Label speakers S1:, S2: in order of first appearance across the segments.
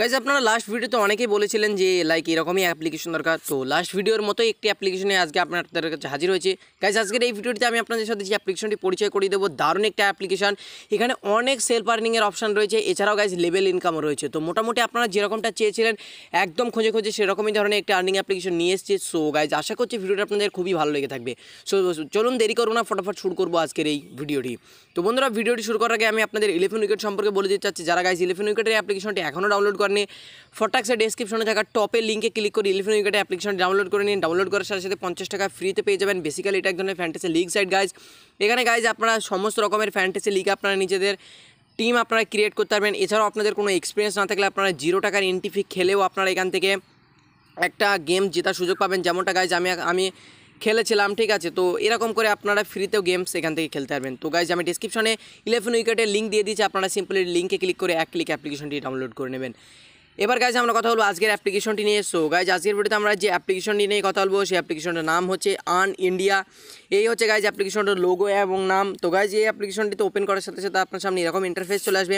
S1: guys আপনারা last ভিডিওতে অনেকেই বলেছিলেন যে লাইক এরকমই অ্যাপ্লিকেশন দরকার তো লাস্ট ভিডিওর মতো একটি অ্যাপ্লিকেশনে আজকে আপনাদের কাছে হাজির হয়েছে গাইজ আজকের এই ভিডিওটিতে আমি আপনাদের সাথে যে অ্যাপ্লিকেশনটি পরিচয় করিয়ে দেবো দারুণ একটা অ্যাপ্লিকেশন এখানে অনেক সেলফ আর্নিংয়ের অপশান রয়েছে এছাড়াও গাইজ লেভেল ইনকামও রয়েছে তো মোটামুটি আপনারা যেরকমটা চেয়েছিলেন একদম খোঁজে খোঁজে সেরকমই ধরনের একটা আর্নিং অ্যাপ্লিকেশন নিয়ে এসেছে সো গাইজ আশা করছি ভিডিওটা আপনাদের খুবই ভালো লেগে থাকবে সো চলুন দেরি করবো না ফটাফট শুরু করবো আজকের এই ভিডিওটি তো বন্ধুরা ভিডিওটি শুরু করার আগে আমি আপনাদের ইলেভেন উইকেট সম্পর্কে বলে দিতে চাচ্ছি যারা গাইজ ইলেভেন উইকেটের অ্যাপ্লিকেশনটি এখনও ডাউনলোড করনে ফটাক সে ডিসক্রিপশনে থাকা টপে লিঙ্কে ক্লিক করে ইলেভেন উইকেটে অ্যাপ্লিকেশন ডাউনলোড করে নিন ডাউনলোড করার সাথে সাথে পঞ্চাশ টাকা ফ্রিতে পেয়ে যাবেন বেসিক্যালি এটা এক ধরনের ফ্যান্টাসি লিগ সাইড গাইজ এখানে গাইজ আপনারা সমস্ত রকমের ফ্যান্টাসি লিগ আপনারা নিজেদের টিম আপনারা ক্রিয়েট করতে পারবেন এছাড়াও আপনাদের কোনো এক্সপিরিয়েন্স না থাকলে আপনারা জিরো টাকার এন্ট্রি ফি খেলেও আপনারা এখান থেকে একটা গেম জেতার সুযোগ পাবেন যেমনটা গাইজ আমি আমি খেলেছিলাম ঠিক আছে তো এরকম করে আপনারা ফ্রিতেও গেমস এখান থেকে খেলতে পারবেন তো গাইজ আমি ডিসক্রিপশনে ইলেভেন উইকেটের লিঙ্ক দিয়ে দিচ্ছি আপনারা সিম্পলি লিঙ্কে ক্লিক করে এক ক্লিক অ্যাপ্লিকেশনটি ডাউনলোড করে নেবেন এবার গাইজ আমরা কথা বলবো আজকের অ্যাপ্লিকেশনটি নিয়ে সো গাইজ আজকের ভিডিওতে আমরা যে অ্যাপ্লিকেশনটি নিয়ে কথা বলবো সেই অ্যাপ্লিকেশনটার নাম হচ্ছে আন ইন্ডিয়া এই হচ্ছে গাইজ অ্যাপ্লিকেশনটার লোগো এবং নাম তো গাইজ এই অ্যাপ্লিকেশনটিতে ওপেন করার সাথে সাথে আপনার সামনে এরকম ইন্টারফেস চলে আসবে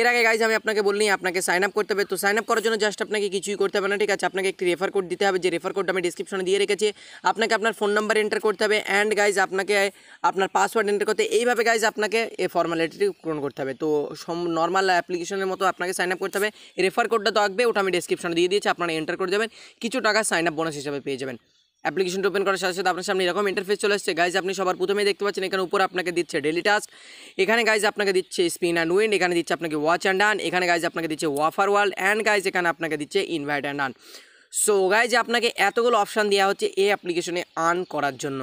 S1: এর আগে গাইজ আমি আপনাকে বললি আপনাকে সাইন আপ করতে হবে তো সাইন আপ করার জন্য জাস্ট আপনাকে কিছুই করতে হবে না ঠিক আছে আপনাকে একটি রেফার কোড দিতে হবে যে রেফার কোডটা আমি ডিসক্রিপশনে দিয়ে রেখেছি আপনাকে আপনার ফোন নাম্বার এন্টার করতে হবে অ্যান্ড গাইজ আপনাকে আপনার পাসওয়ার্ড এন্টার করতে এইভাবে গাইজ আপনাকে এই ফর্মালিটি পূরণ করতে হবে তো সম নর্মাল অ্যাপ্লিকেশনের মতো আপনাকে সাইন আপ করতে হবে রেফার কোডটা থাকবে ওটা আমি ডিসক্রিপশনে দিয়ে দিয়েছি আপনারা এন্টার করে দেবেন কিছু টাকা সাইন আপ বোনাস হিসাবে পেয়ে যাবেন অ্যাপ্লিকেশনটা ওপেন করার সাথে সাথে আপনার সামনে এরকম ইন্টারফেস চলে আসছে গাইজ আপনি সবার প্রথমেই দেখতে পাচ্ছেন এখানে উপর আপনাকে দিচ্ছে ডেলি টাস্ক এখানে গাইজ আপনাকে দিচ্ছে স্পিন অ্যান্ড উইন্ড এখানে দিচ্ছে আপনাকে ওয়াচ অ্যান্ড ডান এখানে গাইজ আপনাকে দিচ্ছে ওয়াফার ওয়ার্ল্ড অ্যান্ড গাইজ এখানে আপনাকে দিচ্ছে ইনভাইট অ্যান্ড আন সো গাইজ আপনাকে এতগুলো অপশান দেওয়া হচ্ছে এই অ্যাপ্লিকেশনে আর্ন করার জন্য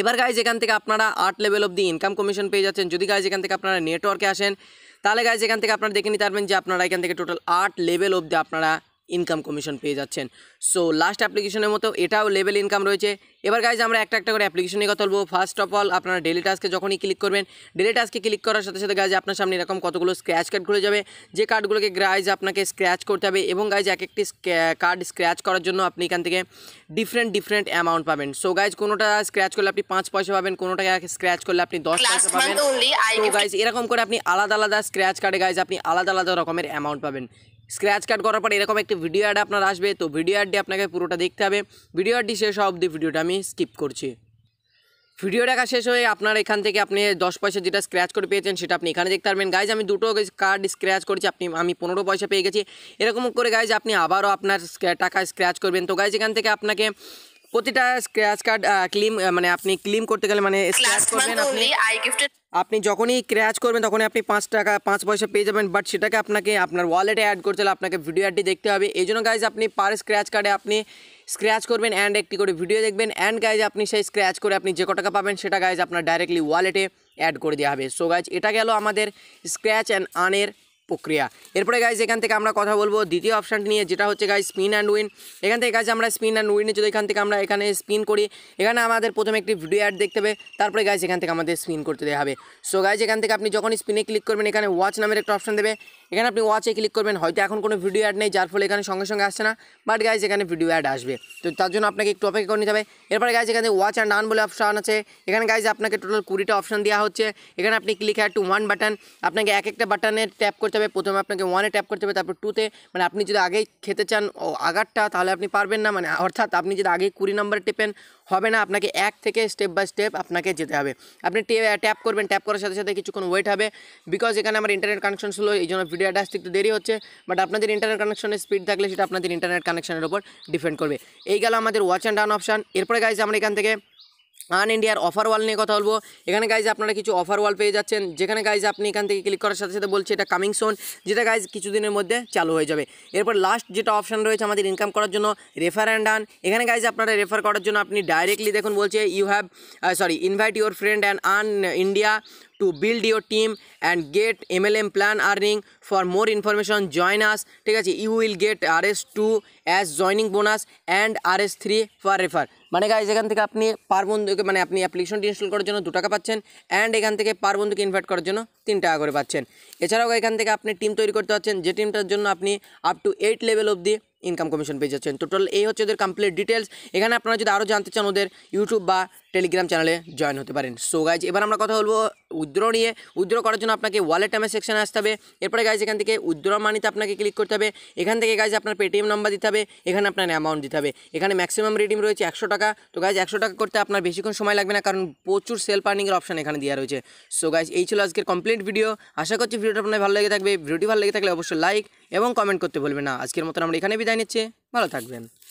S1: এবার গাইজ এখান থেকে আপনারা আট লেভেল অব্দি দি ইনকাম কমিশন পেয়ে যাচ্ছেন যদি গাইজ এখান থেকে আপনারা নেটওয়ার্কে আসেন তাহলে গাইজ এখান থেকে আপনারা দেখে নিতে পারবেন যে আপনারা এখান থেকে টোটাল আট লেভেল অবধি আপনারা ইনকাম কমিশন পেয়ে যাচ্ছেন সো লাস্ট অ্যাপ্লিকেশনের মতো এটাও লেভেল ইনকাম রয়েছে এবার গাইজ আমরা একটা একটা করে অ্যাপ্লিকেশনের কথা বলবো ফার্স্ট অফ অল আপনারা ডেলি টাস্কে যখনই ক্লিক করবেন ডেলি টাস্কে ক্লিক করার সাথে সাথে গাইজ আপনার সামনে এরকম কতগুলো স্ক্র্যাচ কার্ড খুলে যাবে যে কার্ডগুলোকে গাইজ আপনাকে স্ক্র্যাচ করতে হবে এবং গাইজ এক একটি কার্ড স্ক্র্যাচ করার জন্য আপনি এখান থেকে ডিফারেন্ট ডিফারেন্ট অ্যামাউন্ট পাবেন সো গাইজ কোনোটা স্ক্র্যাচ করলে আপনি পাঁচ পয়সা পাবেন কোনোটা স্ক্র্যাচ করলে আপনি দশ পয়সা পাবেন গাইজ এরকম করে আপনি আলাদা আলাদা স্ক্র্যাচ কার্ডে গাইজ আপনি আলাদা আলাদা রকমের অ্যামাউন্ট পাবেন স্ক্র্যাচ কার্ড করার পর এরকম একটি ভিডিও অ্যাড আপনার আসবে তো ভিডিও অ্যাডটি আপনাকে পুরোটা দেখতে হবে ভিডিও অ্যাডটি শেষ হওয়া অবধি ভিডিওটা আমি স্কিপ করছি ভিডিও দেখা শেষ হয়ে আপনার এখান থেকে আপনি দশ পয়সা যেটা স্ক্র্যাচ করে পেয়েছেন সেটা আপনি এখানে দেখতে পারবেন গাইজ আমি দুটো কার্ড স্ক্র্যাচ করেছি আপনি আমি পনেরো পয়সা পেয়ে গেছি এরকম করে গাইজ আপনি আবারও আপনার টাকা স্ক্র্যাচ করবেন তো গাইজ এখান থেকে আপনাকে প্রতিটা স্ক্র্যাচ কার্ড ক্লিম মানে আপনি ক্লিম করতে গেলে মানে স্ক্র্যাচ করবেন আপনি আপনি যখনই ক্র্যাচ করবেন তখনই আপনি পাঁচ টাকা পাঁচ পয়সা পেয়ে যাবেন বাট সেটাকে আপনাকে আপনার ওয়ালেটে অ্যাড করতে হলে আপনাকে ভিডিও অ্যাডটি দেখতে হবে এই জন্য গাইজ আপনি পার স্ক্র্যাচ কার্ডে আপনি স্ক্র্যাচ করবেন অ্যান্ড একটি করে ভিডিও দেখবেন অ্যান্ড গাইজ আপনি সেই স্ক্র্যাচ করে আপনি যে কটাকা টাকা পাবেন সেটা গাইজ আপনার ডাইরেক্টলি ওয়ালেটে অ্যাড করে দেওয়া হবে সো গাইজ এটা গেল আমাদের স্ক্র্যাচ অ্যান্ড আনের প্রক্রিয়া এরপরে গাইজ এখান থেকে আমরা কথা বলবো দ্বিতীয় অপশানটি নিয়ে যেটা হচ্ছে গাইজ স্পিন অ্যান্ড উইন এখান থেকে গাইজ আমরা স্পিন অ্যান্ড উইনে যদি এখান থেকে আমরা এখানে স্পিন করি এখানে আমাদের প্রথমে একটি ভিডিও অ্যাড দেখতে হবে তারপরে গাইজ এখান থেকে আমাদের স্পিন করতে দেওয়া হবে সো গাইজ এখান থেকে আপনি যখন স্পিনে ক্লিক করবেন এখানে ওয়াচ নামের একটা অপশান দেবে এখানে আপনি ওয়াচে ক্লিক করবেন হয়তো এখন কোনো ভিডিও অ্যাড নেই যার ফলে এখানে সঙ্গে সঙ্গে আসছে না বাট গাইজ এখানে ভিডিও অ্যাড আসবে তো তার জন্য আপনাকে একটু অপেক্ষা করে নিতে হবে এরপরে গাইজ এখানে ওয়াচ অ্যান্ড আন বলে অপশান আছে এখানে গাইজ আপনাকে টোটাল কুড়িটা অপশান দেওয়া হচ্ছে এখানে আপনি click add to one button আপনাকে এক একটা বাটনে ট্যাপ করতে হবে প্রথমে আপনাকে ওয়ানে ট্যাপ করতে হবে তারপর টুতে মানে আপনি যদি আগেই খেতে চান আগারটা তাহলে আপনি পারবেন না মানে অর্থাৎ আপনি যদি আগেই কুড়ি নাম্বার টেপেন হবে না আপনাকে এক থেকে স্টেপ বাই স্টেপ আপনাকে যেতে হবে আপনি ট্যাপ করবেন ট্যাপ করার সাথে সাথে কিছুক্ষণ ওয়েট হবে বিকজ এখানে আমার ইন্টারনেট কানেকশন ছিল এই জন্য ভিডিওটা আসতে একটু দেরি হচ্ছে বাট আপনাদের ইন্টারনেট কানেকশনের স্পিড থাকলে সেটা আপনাদের ইন্টারনেট কানেকশনের উপর ডিপেন্ড করবে এই গেল আমাদের ওয়াচ অ্যান্ড ডান অপশান এরপরে গাইজ আমরা এখান থেকে আন ইন্ডিয়ার অফার ওয়াল নিয়ে কথা বলবো এখানে গাইজ আপনারা কিছু অফার ওয়াল পেয়ে যাচ্ছেন যেখানে গাইজ আপনি এখান থেকে ক্লিক করার সাথে সাথে বলছি এটা কামিং সোন যেটা গাইজ কিছুদিনের মধ্যে চালু হয়ে যাবে এরপর লাস্ট যেটা অপশান রয়েছে আমাদের ইনকাম করার জন্য রেফার অ্যান্ড আন এখানে গাইজ আপনারা রেফার করার জন্য আপনি ডাইরেক্টলি দেখুন বলছে you have sorry invite your friend and earn India to build your team and get MLM plan earning for more information join us ঠিক আছে you will get RS2 as joining bonus and RS3 for refer মানে guys এখান থেকে আপনি পার বন্ধুকে মানে আপনি অ্যাপ্লিকেশনটি ইনস্টল করার জন্য দু টাকা পাচ্ছেন অ্যান্ড এখান থেকে পার বন্ধুকে ইনভাইট করার জন্য তিন টাকা করে পাচ্ছেন এছাড়াও এখান থেকে আপনি টিম তৈরি করতে পারছেন যে টিমটার জন্য আপনি up to eight level the income commission পেয়ে যাচ্ছেন টোটাল এই হচ্ছে ওদের কমপ্লিট ডিটেলস এখানে আপনারা যদি আরও জানতে চান ওদের ইউটিউব বা টেলিগ্রাম চ্যানেলে জয়েন হতে পারেন সো গাইজ এবার আমরা কথা বলবো উদ্র নিয়ে উদ্র করার জন্য আপনাকে ওয়ালেট নামের সেকশানে আসতে হবে এরপরে গাইজ এখান থেকে উদ্র মানিতে আপনাকে ক্লিক করতে হবে এখান থেকে গাইজ আপনার পেটিএম নাম্বার দিতে হবে এখানে আপনার অ্যামাউন্ট দিতে হবে এখানে ম্যাক্সিমাম রিডিম রয়েছে একশো টাকা তো গাইজ একশো টাকা করতে আপনার বেশিক্ষণ সময় লাগবে না কারণ প্রচুর সেল পার্নিংয়ের অপশান এখানে দেওয়া রয়েছে সো গাইজ এই ছিল আজকের কমপ্লিট ভিডিও আশা করছি ভিডিওটা আপনার ভালো লেগে থাকবে ভিডিওটি ভালো লেগে থাকলে অবশ্যই লাইক এবং কমেন্ট করতে বলবে না আজকের মতন আমরা এখানে বিদায় নিচ্ছে ভালো থাকবেন